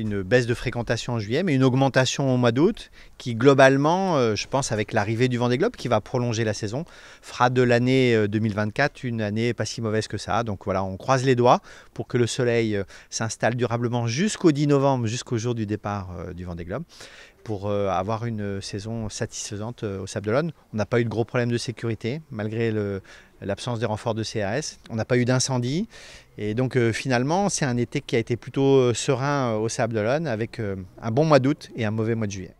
une baisse de fréquentation en juillet, mais une augmentation au mois d'août, qui globalement, euh, je pense, avec l'arrivée du Vendée Globe, qui va prolonger la saison, fera de l'année 2024 euh, une année pas si mauvaise que ça. Donc voilà, on croise les doigts pour que le soleil euh, s'installe durablement jusqu'au 10 novembre, jusqu'au jour du départ du Vendée Globe, pour avoir une saison satisfaisante au Sable d'Olonne. On n'a pas eu de gros problèmes de sécurité, malgré l'absence des renforts de CRS. On n'a pas eu d'incendie. Et donc euh, finalement, c'est un été qui a été plutôt euh, serein euh, au Sable d'Olonne avec un bon mois d'août et un mauvais mois de juillet.